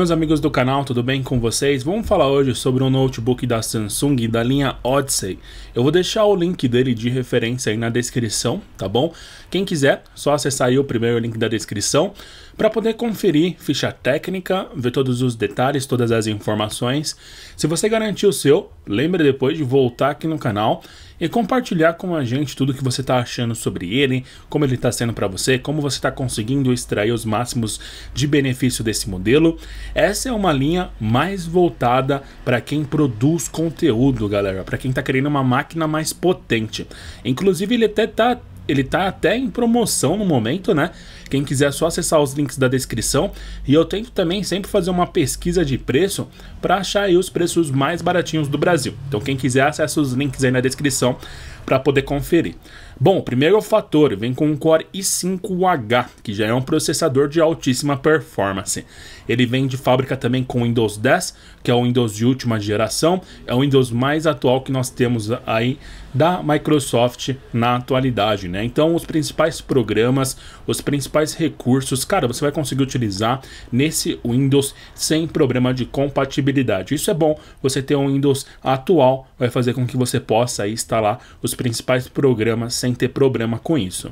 Meus amigos do canal, tudo bem com vocês? Vamos falar hoje sobre um notebook da Samsung da linha Odyssey. Eu vou deixar o link dele de referência aí na descrição, tá bom? Quem quiser, só acessar aí o primeiro link da descrição. Para poder conferir ficha técnica, ver todos os detalhes, todas as informações, se você garantir o seu, lembre depois de voltar aqui no canal e compartilhar com a gente tudo que você está achando sobre ele, como ele está sendo para você, como você está conseguindo extrair os máximos de benefício desse modelo. Essa é uma linha mais voltada para quem produz conteúdo, galera, para quem está querendo uma máquina mais potente. Inclusive, ele até está ele tá até em promoção no momento, né? Quem quiser é só acessar os links da descrição. E eu tento também sempre fazer uma pesquisa de preço para achar aí os preços mais baratinhos do Brasil. Então quem quiser acessa os links aí na descrição para poder conferir. Bom, é o primeiro fator vem com um Core i5H, que já é um processador de altíssima performance. Ele vem de fábrica também com Windows 10, que é o Windows de última geração, é o Windows mais atual que nós temos aí da Microsoft na atualidade, né? Então, os principais programas, os principais recursos, cara, você vai conseguir utilizar nesse Windows sem problema de compatibilidade. Isso é bom, você ter um Windows atual vai fazer com que você possa instalar os principais programas sem sem ter problema com isso.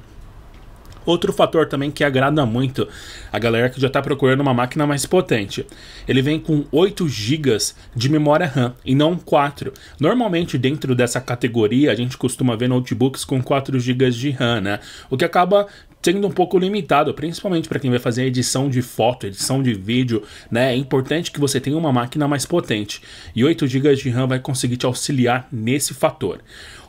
Outro fator também que agrada muito a galera que já está procurando uma máquina mais potente. Ele vem com 8 GB de memória RAM e não 4. Normalmente, dentro dessa categoria, a gente costuma ver notebooks com 4 GB de RAM, né? O que acaba sendo um pouco limitado, principalmente para quem vai fazer edição de foto, edição de vídeo, né? É importante que você tenha uma máquina mais potente e 8 GB de RAM vai conseguir te auxiliar nesse fator.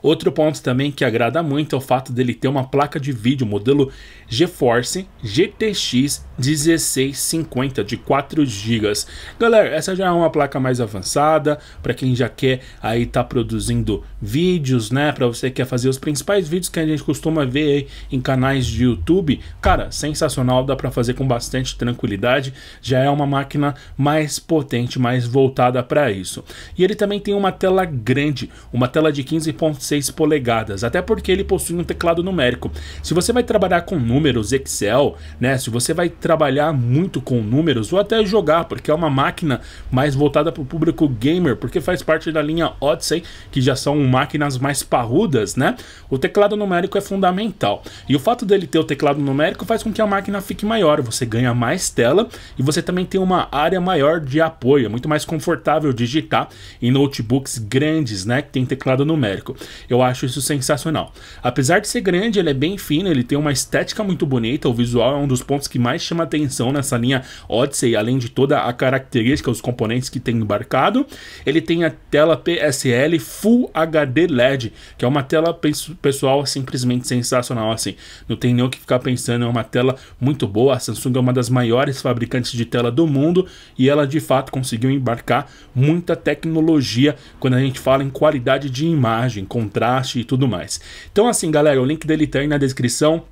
Outro ponto também que agrada muito é o fato dele ter uma placa de vídeo modelo GeForce GTX 1650 de 4 GB. Galera, essa já é uma placa mais avançada para quem já quer aí tá produzindo vídeos, né? Para você que quer fazer os principais vídeos que a gente costuma ver em canais de YouTube YouTube, cara, sensacional, dá para fazer com bastante tranquilidade, já é uma máquina mais potente, mais voltada para isso. E ele também tem uma tela grande, uma tela de 15.6 polegadas, até porque ele possui um teclado numérico. Se você vai trabalhar com números, Excel, né, se você vai trabalhar muito com números ou até jogar, porque é uma máquina mais voltada para o público gamer, porque faz parte da linha Odyssey, que já são máquinas mais parrudas, né? O teclado numérico é fundamental. E o fato dele ter o teclado numérico faz com que a máquina fique maior, você ganha mais tela e você também tem uma área maior de apoio, é muito mais confortável digitar em notebooks grandes, né, que tem teclado numérico. Eu acho isso sensacional. Apesar de ser grande, ele é bem fino, ele tem uma estética muito bonita, o visual é um dos pontos que mais chama atenção nessa linha Odyssey, além de toda a característica, os componentes que tem embarcado. Ele tem a tela PSL Full HD LED, que é uma tela pessoal simplesmente sensacional assim. Não tem nem o que que ficar pensando, é uma tela muito boa. A Samsung é uma das maiores fabricantes de tela do mundo e ela de fato conseguiu embarcar muita tecnologia quando a gente fala em qualidade de imagem, contraste e tudo mais. Então, assim, galera, o link dele tá aí na descrição.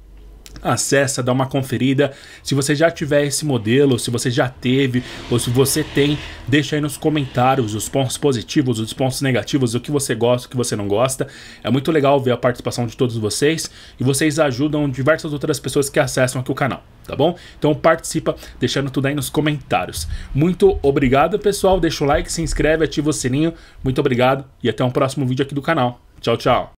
Acesse, dá uma conferida. Se você já tiver esse modelo, se você já teve, ou se você tem, deixa aí nos comentários os pontos positivos, os pontos negativos, o que você gosta, o que você não gosta. É muito legal ver a participação de todos vocês e vocês ajudam diversas outras pessoas que acessam aqui o canal, tá bom? Então participa, deixando tudo aí nos comentários. Muito obrigado, pessoal. Deixa o like, se inscreve, ativa o sininho. Muito obrigado e até um próximo vídeo aqui do canal. Tchau, tchau.